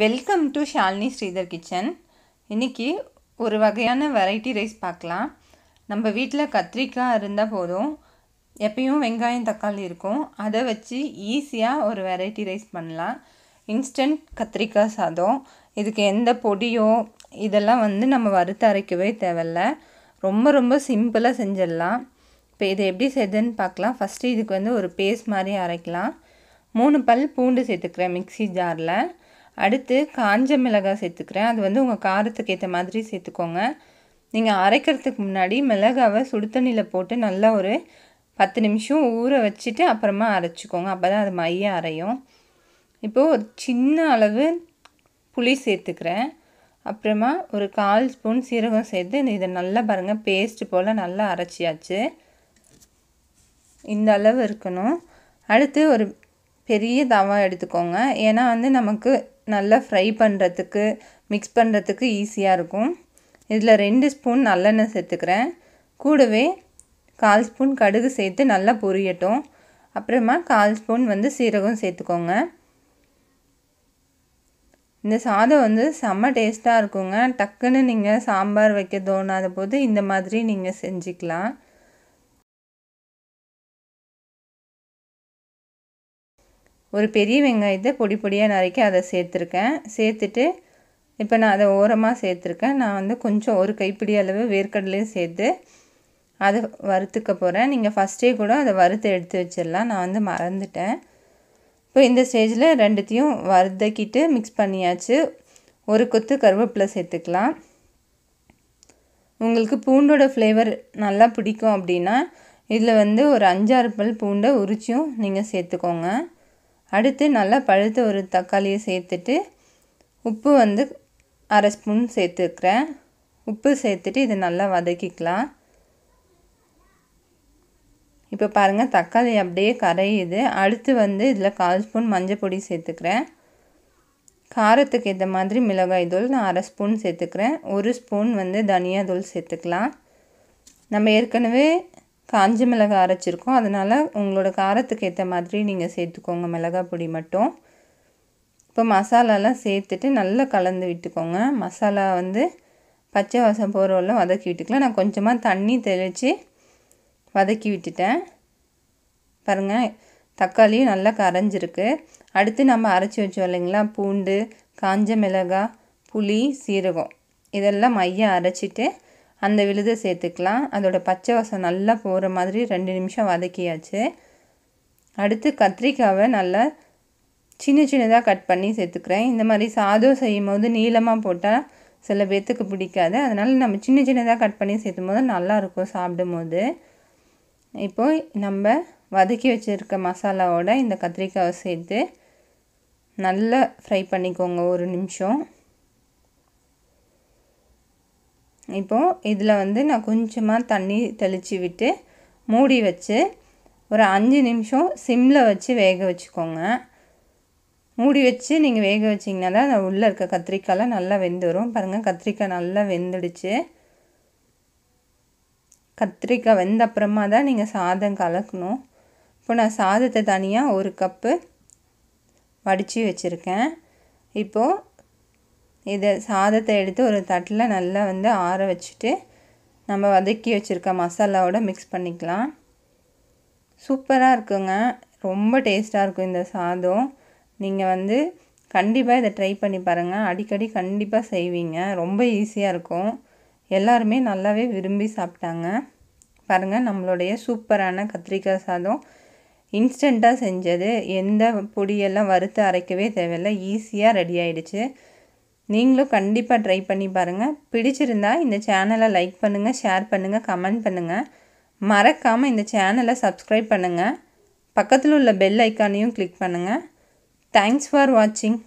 welcome to Shalini Sridhar kitchen இன்றைக்கி ஒரு வகையான வெரைட்டி ரைஸ் பார்க்கலாம் நம்ம வீட்டில் கத்திரிக்காய் இருந்தால் போதும் எப்பயும் வெங்காயம் தக்காளி இருக்கும் அதை வச்சு ஈஸியாக ஒரு வெரைட்டி ரைஸ் பண்ணலாம் இன்ஸ்டன்ட் கத்திரிக்காய் சாதம் இதுக்கு எந்த பொடியோ இதெல்லாம் வந்து நம்ம வறுத்து அரைக்கவே தேவையில்ல ரொம்ப ரொம்ப சிம்பிளாக செஞ்சிடலாம் இப்போ இதை எப்படி செய்யுதுன்னு பார்க்கலாம் ஃபஸ்ட்டு இதுக்கு வந்து ஒரு பேஸ்ட் மாதிரி அரைக்கலாம் மூணு பல் பூண்டு சேர்த்துக்கிறேன் மிக்சி ஜாரில் அடுத்து காஞ்ச மிளகாய் சேர்த்துக்கிறேன் அது வந்து உங்கள் காரத்துக்கு ஏற்ற மாதிரி சேர்த்துக்கோங்க நீங்கள் அரைக்கிறதுக்கு முன்னாடி மிளகாவை சுடுத்தண்ணியில் போட்டு நல்லா ஒரு பத்து நிமிஷம் ஊற வச்சுட்டு அப்புறமா அரைச்சிக்கோங்க அப்போ தான் அது மைய அரையும் இப்போது ஒரு சின்ன அளவு புளி சேர்த்துக்கிறேன் அப்புறமா ஒரு கால் ஸ்பூன் சீரகம் சேர்த்து இதை நல்லா பாருங்கள் பேஸ்ட்டு போல் நல்லா அரைச்சியாச்சு இந்த அளவு இருக்கணும் அடுத்து ஒரு பெரிய தவா எடுத்துக்கோங்க ஏன்னா வந்து நமக்கு நல்லா ஃப்ரை பண்ணுறதுக்கு மிக்ஸ் பண்ணுறதுக்கு ஈஸியாக இருக்கும் இதில் ரெண்டு ஸ்பூன் நல்லெண்ணெய் சேர்த்துக்கிறேன் கூடவே கால் ஸ்பூன் கடுகு சேர்த்து நல்லா பொரியட்டும் அப்புறமா கால் ஸ்பூன் வந்து சீரகம் சேர்த்துக்கோங்க இந்த சாதம் வந்து செம்ம டேஸ்ட்டாக இருக்குங்க டக்குன்னு நீங்கள் சாம்பார் வைக்க தோணாத போது இந்த மாதிரி நீங்கள் செஞ்சுக்கலாம் ஒரு பெரிய வெங்காயத்தை பொடி பொடியாக நறுக்கி அதை சேர்த்துருக்கேன் சேர்த்துட்டு இப்போ நான் அதை ஓரமாக சேர்த்துருக்கேன் நான் வந்து கொஞ்சம் ஒரு கைப்பிடி அளவு வேர்க்கடலையும் சேர்த்து அதை வறுத்துக்க போகிறேன் நீங்கள் ஃபஸ்ட்டே கூட அதை வறுத்து எடுத்து வச்சிடலாம் நான் வந்து மறந்துட்டேன் இப்போ இந்த ஸ்டேஜில் ரெண்டுத்தையும் வறுத்தக்கிட்டு மிக்ஸ் பண்ணியாச்சு ஒரு கொத்து கருவேப்பிலை சேர்த்துக்கலாம் உங்களுக்கு பூண்டோட ஃப்ளேவர் நல்லா பிடிக்கும் அப்படின்னா இதில் வந்து ஒரு அஞ்சாறு பல் பூண்டை உரிச்சியும் நீங்கள் சேர்த்துக்கோங்க அடுத்து நல்லா பழுத்த ஒரு தக்காளியை சேர்த்துட்டு உப்பு வந்து அரை ஸ்பூன் சேர்த்துக்கிறேன் உப்பு சேர்த்துட்டு இதை நல்லா வதக்கிக்கலாம் இப்போ பாருங்கள் தக்காளி அப்படியே கரையுது அடுத்து வந்து இதில் கால் ஸ்பூன் மஞ்சள் பொடி சேர்த்துக்கிறேன் காரத்துக்கு ஏற்ற மாதிரி மிளகாய் தூள் நான் அரை ஸ்பூன் சேர்த்துக்கிறேன் ஒரு ஸ்பூன் வந்து தனியா தூள் சேர்த்துக்கலாம் நம்ம ஏற்கனவே காஞ்ச மிளகா அரைச்சிருக்கோம் அதனால் உங்களோட காரத்துக்கு ஏற்ற மாதிரி நீங்கள் சேர்த்துக்கோங்க மிளகா பொடி மட்டும் இப்போ மசாலாலாம் சேர்த்துட்டு நல்லா கலந்து விட்டுக்கோங்க மசாலா வந்து பச்சை வாசம் போகிறவெல்லாம் வதக்கி விட்டுக்கலாம் நான் கொஞ்சமாக தண்ணி தெளித்து வதக்கி விட்டுட்டேன் பாருங்கள் தக்காளியும் நல்லா கரைஞ்சிருக்கு அடுத்து நம்ம அரைச்சி வச்சோம் இல்லைங்களா பூண்டு காஞ்ச மிளகாய் புளி சீரகம் இதெல்லாம் மையம் அரைச்சிட்டு அந்த விழுதை சேர்த்துக்கலாம் அதோட பச்சை வாசம் நல்லா போகிற மாதிரி ரெண்டு நிமிஷம் வதக்கியாச்சு அடுத்து கத்திரிக்காவை நல்லா சின்ன சின்னதாக கட் பண்ணி சேர்த்துக்கிறேன் இந்த மாதிரி சாதம் செய்யும் போது நீளமாக போட்டால் சில பேர்த்துக்கு பிடிக்காது அதனால் நம்ம சின்ன சின்னதாக கட் பண்ணி சேர்த்தும் போது நல்லாயிருக்கும் சாப்பிடும் போது இப்போது நம்ம வதக்கி வச்சுருக்க மசாலாவோட இந்த கத்திரிக்காவை சேர்த்து நல்லா ஃப்ரை பண்ணிக்கோங்க ஒரு நிமிஷம் இப்போது இதில் வந்து நான் கொஞ்சமாக தண்ணி தெளித்து விட்டு மூடி வச்சு ஒரு அஞ்சு நிமிஷம் சிம்மில் வச்சு வேக வச்சுக்கோங்க மூடி வச்சு நீங்கள் வேக வச்சிங்கன்னா தான் அந்த உள்ளே இருக்க கத்திரிக்காயெலாம் நல்லா வெந்து வரும் பாருங்கள் கத்திரிக்காய் நல்லா வெந்துடுச்சு கத்திரிக்காய் வெந்த அப்புறமா தான் நீங்கள் சாதம் கலக்கணும் இப்போ நான் சாதத்தை தனியாக ஒரு கப்பு வடித்து வச்சுருக்கேன் இப்போது இதை சாதத்தை எடுத்து ஒரு தட்டில் நல்லா வந்து ஆற வச்சுட்டு நம்ம வதக்கி வச்சுருக்க மசாலாவோட மிக்ஸ் பண்ணிக்கலாம் சூப்பராக இருக்குங்க ரொம்ப டேஸ்ட்டாக இருக்கும் இந்த சாதம் நீங்கள் வந்து கண்டிப்பாக இதை ட்ரை பண்ணி பாருங்கள் அடிக்கடி கண்டிப்பாக செய்வீங்க ரொம்ப ஈஸியாக இருக்கும் எல்லாருமே நல்லாவே விரும்பி சாப்பிட்டாங்க பாருங்கள் நம்மளுடைய சூப்பரான கத்திரிக்காய் சாதம் இன்ஸ்டண்ட்டாக செஞ்சது எந்த பொடியெல்லாம் வறுத்து அரைக்கவே தேவையில்லை ஈஸியாக ரெடி ஆகிடுச்சு நீங்களும் கண்டிப்பாக ட்ரை பண்ணி பாருங்கள் பிடிச்சிருந்தா இந்த சேனலை லைக் பண்ணுங்கள் ஷேர் பண்ணுங்கள் கமெண்ட் பண்ணுங்கள் மறக்காமல் இந்த சேனலை சப்ஸ்கிரைப் பண்ணுங்கள் பக்கத்தில் உள்ள பெல் ஐக்கானையும் கிளிக் பண்ணுங்கள் தேங்க்ஸ் ஃபார் வாட்சிங்